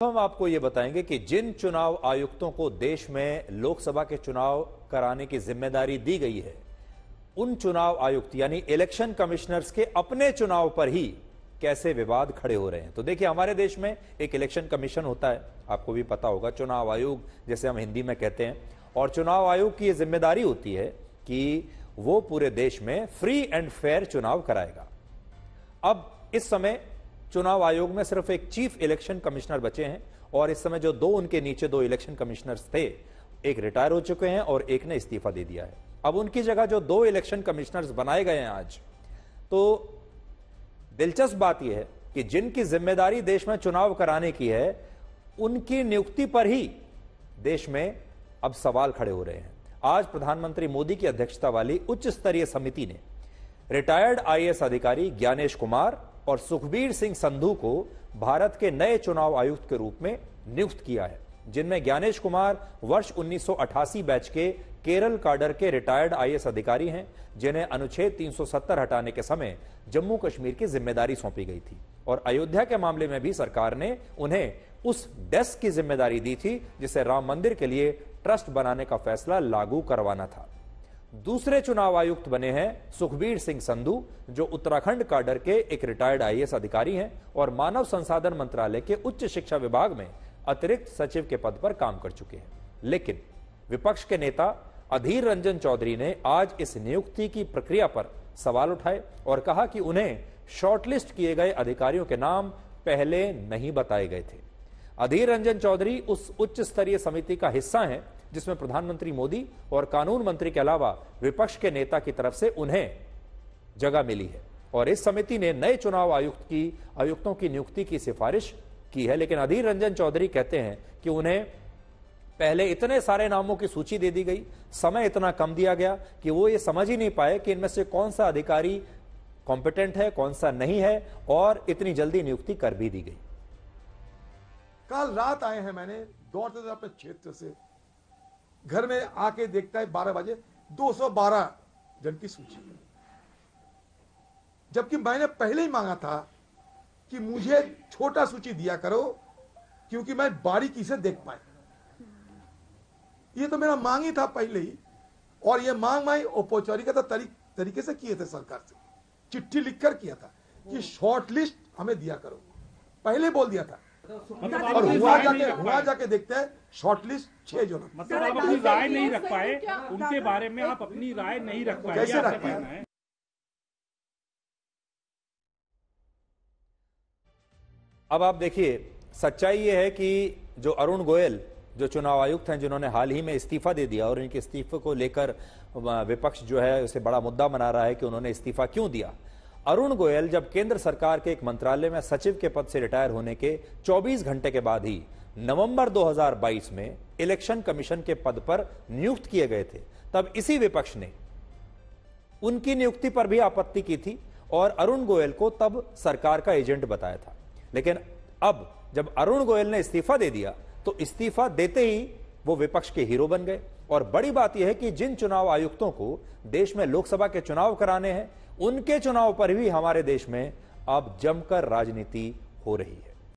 तो हम आपको ये बताएंगे कि जिन चुनाव आयुक्तों को देश में लोकसभा के चुनाव कराने की जिम्मेदारी दी गई है उन चुनाव आयुक्त यानी इलेक्शन कमिश्नर्स के अपने चुनाव पर ही कैसे विवाद खड़े हो रहे हैं तो देखिए हमारे देश में एक इलेक्शन कमीशन होता है आपको भी पता होगा चुनाव आयोग जैसे हम हिंदी में कहते हैं और चुनाव आयोग की यह जिम्मेदारी होती है कि वो पूरे देश में फ्री एंड फेयर चुनाव कराएगा अब इस समय चुनाव आयोग में सिर्फ एक चीफ इलेक्शन कमिश्नर बचे हैं और इस समय जो दो उनके नीचे दो इलेक्शन कमिश्नर्स थे एक रिटायर हो चुके हैं और एक ने इस्तीफा दे दिया है अब उनकी जगह जो दो इलेक्शन कमिश्नर्स बनाए गए हैं आज तो दिलचस्प बात यह है कि जिनकी जिम्मेदारी देश में चुनाव कराने की है उनकी नियुक्ति पर ही देश में अब सवाल खड़े हो रहे हैं आज प्रधानमंत्री मोदी की अध्यक्षता वाली उच्च स्तरीय समिति ने रिटायर्ड आईएएस अधिकारी ज्ञानेश कुमार और सुखबीर सिंह संधू को भारत के नए चुनाव आयुक्त के रूप में नियुक्त किया है जिनमें ज्ञानेश कुमार वर्ष 1988 बैच के केरल काडर के रिटायर्ड आईएएस अधिकारी हैं जिन्हें अनुच्छेद 370 हटाने के समय जम्मू कश्मीर की जिम्मेदारी सौंपी गई थी और अयोध्या के मामले में भी सरकार ने उन्हें उस डेस्क की जिम्मेदारी दी थी जिसे राम मंदिर के लिए ट्रस्ट बनाने का फैसला लागू करवाना था दूसरे चुनाव आयुक्त बने हैं सुखबीर सिंह संधू जो उत्तराखंड काडर के एक रिटायर्ड आईएएस अधिकारी हैं और मानव संसाधन मंत्रालय के उच्च शिक्षा विभाग में अतिरिक्त सचिव के पद पर काम कर चुके हैं लेकिन विपक्ष के नेता अधीर रंजन चौधरी ने आज इस नियुक्ति की प्रक्रिया पर सवाल उठाए और कहा कि उन्हें शॉर्टलिस्ट किए गए अधिकारियों के नाम पहले नहीं बताए गए थे अधीर रंजन चौधरी उस उच्च स्तरीय समिति का हिस्सा हैं जिसमें प्रधानमंत्री मोदी और कानून मंत्री के अलावा विपक्ष के नेता की तरफ से उन्हें जगह मिली है और इस समिति ने नए चुनाव आयुक्त की आयुक्तों की नियुक्ति की सिफारिश की है लेकिन अधीर रंजन चौधरी कहते हैं कि उन्हें पहले इतने सारे नामों की सूची दे दी गई समय इतना कम दिया गया कि वो ये समझ ही नहीं पाए कि इनमें से कौन सा अधिकारी कॉम्पिटेंट है कौन सा नहीं है और इतनी जल्दी नियुक्ति कर भी दी गई कल रात आए हैं मैंने दौड़ते थे अपने क्षेत्र से घर में आके देखता है बारह बजे 212 जन की सूची जबकि मैंने पहले ही मांगा था कि मुझे छोटा सूची दिया करो क्योंकि मैं बारीकी से देख पाए ये तो मेरा मांग ही था पहले ही और ये मांग मैं औपचारिकता तरी, तरीके से किए थे सरकार से चिट्ठी लिखकर किया था कि शॉर्ट हम्म। लिस्ट हमें दिया करो पहले बोल दिया था मतलब और हुआ जाके हुआ जाके देखते हैं शॉर्टलिस्ट छह जो मतलब आप अपनी राय नहीं रख पाए उनके बारे में आप अपनी राय नहीं रख पाए कैसे रख पाए अब आप देखिए सच्चाई ये है कि जो अरुण गोयल जो चुनाव आयुक्त हैं जिन्होंने हाल ही में इस्तीफा दे दिया और इनके इस्तीफे को लेकर विपक्ष जो है उसे बड़ा मुद्दा बना रहा है कि उन्होंने इस्तीफा क्यों दिया अरुण गोयल जब केंद्र सरकार के एक मंत्रालय में सचिव के पद से रिटायर होने के 24 घंटे के बाद ही नवंबर 2022 में इलेक्शन कमीशन के पद पर नियुक्त किए गए थे तब इसी विपक्ष ने उनकी नियुक्ति पर भी आपत्ति की थी और अरुण गोयल को तब सरकार का एजेंट बताया था लेकिन अब जब अरुण गोयल ने इस्तीफा दे दिया तो इस्तीफा देते ही वो विपक्ष के हीरो बन गए और बड़ी बात यह है कि जिन चुनाव आयुक्तों को देश में लोकसभा के चुनाव कराने हैं उनके चुनाव पर भी हमारे देश में अब जमकर राजनीति हो रही है